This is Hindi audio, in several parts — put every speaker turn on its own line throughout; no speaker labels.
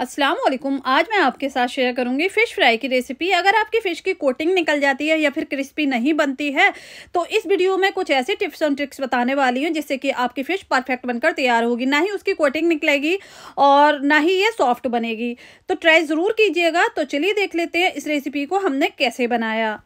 अस्सलाम वालेकुम आज मैं आपके साथ शेयर करूंगी फ़िश फ्राई की रेसिपी अगर आपकी फ़िश की कोटिंग निकल जाती है या फिर क्रिस्पी नहीं बनती है तो इस वीडियो में कुछ ऐसी टिप्स एंड ट्रिक्स बताने वाली हूँ जिससे कि आपकी फ़िश परफेक्ट बनकर तैयार होगी ना ही उसकी कोटिंग निकलेगी और ना ही ये सॉफ्ट बनेगी तो ट्राई ज़रूर कीजिएगा तो चलिए देख लेते हैं इस रेसिपी को हमने कैसे बनाया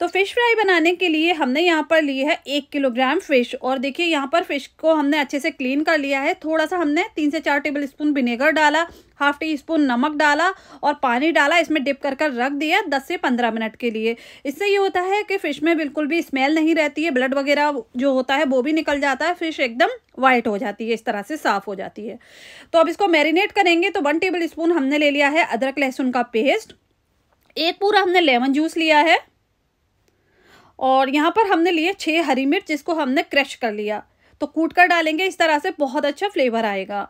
तो फ़िश फ्राई बनाने के लिए हमने यहाँ पर लिए है एक किलोग्राम फ़िश और देखिए यहाँ पर फ़िश को हमने अच्छे से क्लीन कर लिया है थोड़ा सा हमने तीन से चार टेबल स्पून विनेगर डाला हाफ टी स्पून नमक डाला और पानी डाला इसमें डिप कर कर रख दिया दस से पंद्रह मिनट के लिए इससे ये होता है कि फ़िश में बिल्कुल भी स्मेल नहीं रहती है ब्लड वगैरह जो होता है वो भी निकल जाता है फ़िश एकदम वाइट हो जाती है इस तरह से साफ़ हो जाती है तो अब इसको मैरिनेट करेंगे तो वन टेबल स्पून हमने ले लिया है अदरक लहसुन का पेस्ट एक पूरा हमने लेमन जूस लिया है और यहाँ पर हमने लिए छः हरी मिर्च जिसको हमने क्रश कर लिया तो कूट कर डालेंगे इस तरह से बहुत अच्छा फ्लेवर आएगा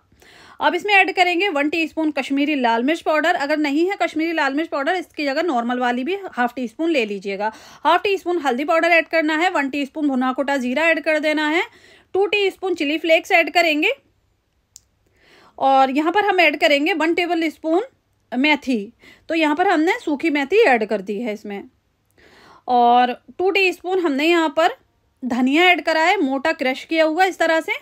अब इसमें ऐड करेंगे वन टीस्पून कश्मीरी लाल मिर्च पाउडर अगर नहीं है कश्मीरी लाल मिर्च पाउडर इसकी जगह नॉर्मल वाली भी हाफ टी स्पून ले लीजिएगा हाफ टी स्पून हल्दी पाउडर ऐड करना है वन स्पून भुना कोटा जीरा ऐड कर देना है two teaspoon chilli flakes add करेंगे और यहाँ पर हम ऐड करेंगे वन टेबल स्पून मेथी तो यहाँ पर हमने सूखी मेथी ऐड कर दी है इसमें और टू टीस्पून हमने यहाँ पर धनिया ऐड करा है मोटा क्रश किया हुआ इस तरह से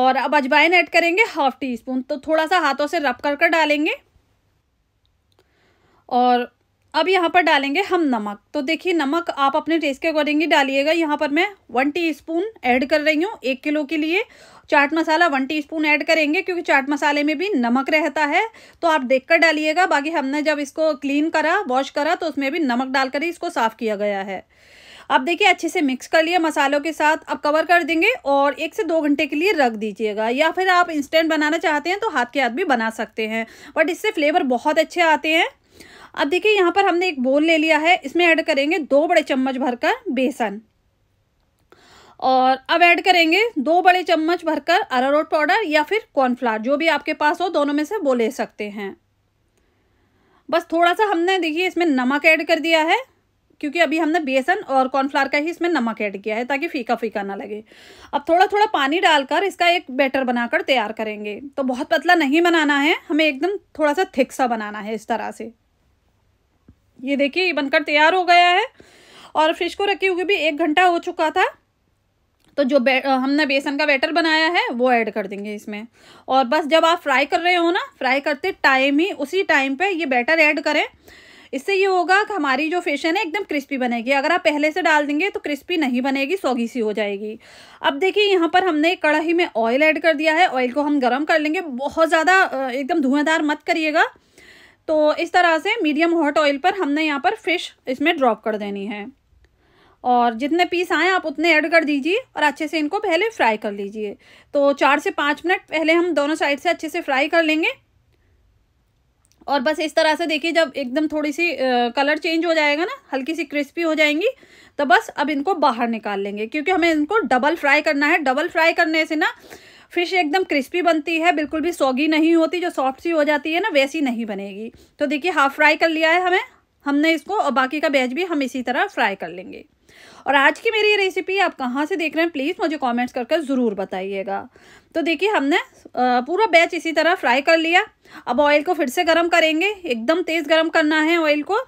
और अब अजवाइन ऐड करेंगे हाफ टी स्पून तो थोड़ा सा हाथों से रब कर कर डालेंगे और अब यहाँ पर डालेंगे हम नमक तो देखिए नमक आप अपने टेस्ट के अकॉर्डिंग ही डालिएगा यहाँ पर मैं वन टीस्पून ऐड कर रही हूँ एक किलो के लिए chaat masala one teaspoon add करेंगे क्योंकि चाट मसाले में भी नमक रहता है तो आप देख कर डालिएगा बाकी हमने जब इसको क्लीन करा वॉश करा तो उसमें भी नमक डालकर ही इसको साफ़ किया गया है अब देखिए अच्छे से मिक्स कर लिया मसालों के साथ अब कवर कर देंगे और एक से दो घंटे के लिए रख दीजिएगा या फिर आप इंस्टेंट बनाना चाहते हैं तो हाथ के हाथ भी बना सकते हैं बट इससे फ्लेवर बहुत अच्छे आते हैं अब देखिए यहाँ पर हमने एक बोल ले लिया है इसमें ऐड करेंगे दो बड़े चम्मच भरकर बेसन और अब ऐड करेंगे दो बड़े चम्मच भरकर अरारोट पाउडर या फिर कॉर्नफ्लावर जो भी आपके पास हो दोनों में से वो ले सकते हैं बस थोड़ा सा हमने देखिए इसमें नमक ऐड कर दिया है क्योंकि अभी हमने बेसन और कॉर्नफ्लावर का ही इसमें नमक ऐड किया है ताकि फीका फीका ना लगे अब थोड़ा थोड़ा पानी डालकर इसका एक बैटर बनाकर तैयार करेंगे तो बहुत पतला नहीं बनाना है हमें एकदम थोड़ा सा थिक सा बनाना है इस तरह से ये देखिए ये बनकर तैयार हो गया है और फ्रिज को रखे हुए भी एक घंटा हो चुका था तो जो बे, हमने बेसन का बैटर बनाया है वो ऐड कर देंगे इसमें और बस जब आप फ्राई कर रहे हो ना फ्राई करते टाइम ही उसी टाइम पे ये बैटर ऐड करें इससे ये होगा कि हमारी जो फिश है एकदम क्रिस्पी बनेगी अगर आप पहले से डाल देंगे तो क्रिस्पी नहीं बनेगी सौगी सी हो जाएगी अब देखिए यहाँ पर हमने कढ़ाई में ऑयल ऐड कर दिया है ऑयल को हम गर्म कर लेंगे बहुत ज़्यादा एकदम धुआंधार मत करिएगा तो इस तरह से मीडियम हॉट ऑयल पर हमने यहाँ पर फ़िश इसमें ड्रॉप कर देनी है और जितने पीस आए आप उतने ऐड कर दीजिए और अच्छे से इनको पहले फ्राई कर लीजिए तो चार से पाँच मिनट पहले हम दोनों साइड से अच्छे से फ्राई कर लेंगे और बस इस तरह से देखिए जब एकदम थोड़ी सी कलर चेंज हो जाएगा ना हल्की सी क्रिस्पी हो जाएंगी तो बस अब इनको बाहर निकाल लेंगे क्योंकि हमें इनको डबल फ्राई करना है डबल फ्राई करने से ना फिश एकदम क्रिस्पी बनती है बिल्कुल भी सॉगी नहीं होती जो सॉफ्ट सी हो जाती है ना वैसी नहीं बनेगी तो देखिए हाफ फ्राई कर लिया है हमें हमने इसको और बाकी का बेज भी हम इसी तरह फ्राई कर लेंगे और आज की मेरी ये रेसिपी आप कहाँ से देख रहे हैं प्लीज़ मुझे कमेंट्स करके ज़रूर बताइएगा तो देखिए हमने पूरा बैच इसी तरह फ्राई कर लिया अब ऑयल को फिर से गर्म करेंगे एकदम तेज़ गर्म करना है ऑयल को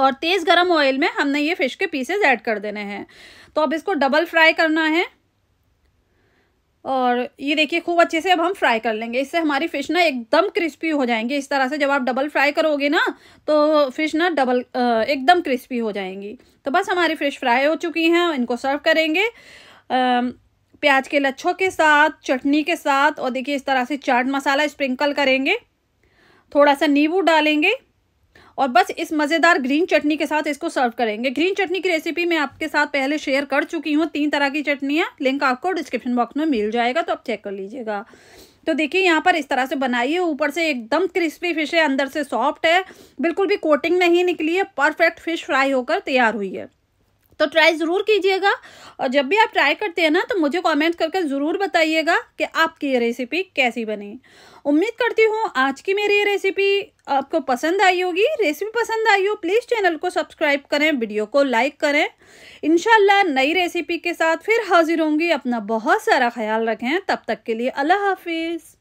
और तेज़ गर्म ऑयल में हमने ये फ़िश के पीसेज ऐड कर देने हैं तो अब इसको डबल फ्राई करना है और ये देखिए खूब अच्छे से अब हम फ्राई कर लेंगे इससे हमारी फ़िश ना एकदम क्रिस्पी हो जाएंगी इस तरह से जब आप डबल फ्राई करोगे ना तो फ़िश ना डबल एकदम क्रिस्पी हो जाएंगी तो बस हमारी फ़िश फ्राई हो चुकी हैं इनको सर्व करेंगे प्याज के लच्छों के साथ चटनी के साथ और देखिए इस तरह से चाट मसाला स्प्रिंकल करेंगे थोड़ा सा नींबू डालेंगे और बस इस मज़ेदार ग्रीन चटनी के साथ इसको सर्व करेंगे ग्रीन चटनी की रेसिपी मैं आपके साथ पहले शेयर कर चुकी हूँ तीन तरह की चटनी है लिंक आपको डिस्क्रिप्शन बॉक्स में मिल जाएगा तो आप चेक कर लीजिएगा तो देखिए यहाँ पर इस तरह से बनाइए ऊपर से एकदम क्रिस्पी फिश है अंदर से सॉफ्ट है बिल्कुल भी कोटिंग नहीं निकली है परफेक्ट फिश फ्राई होकर तैयार हुई है तो ट्राई ज़रूर कीजिएगा और जब भी आप ट्राई करते हैं ना तो मुझे कमेंट करके ज़रूर बताइएगा कि आपकी ये रेसिपी कैसी बनी उम्मीद करती हूँ आज की मेरी ये रेसिपी आपको पसंद आई होगी रेसिपी पसंद आई हो प्लीज़ चैनल को सब्सक्राइब करें वीडियो को लाइक करें इन नई रेसिपी के साथ फिर हाजिर होंगी अपना बहुत सारा ख्याल रखें तब तक के लिए अल्लाह हाफिज़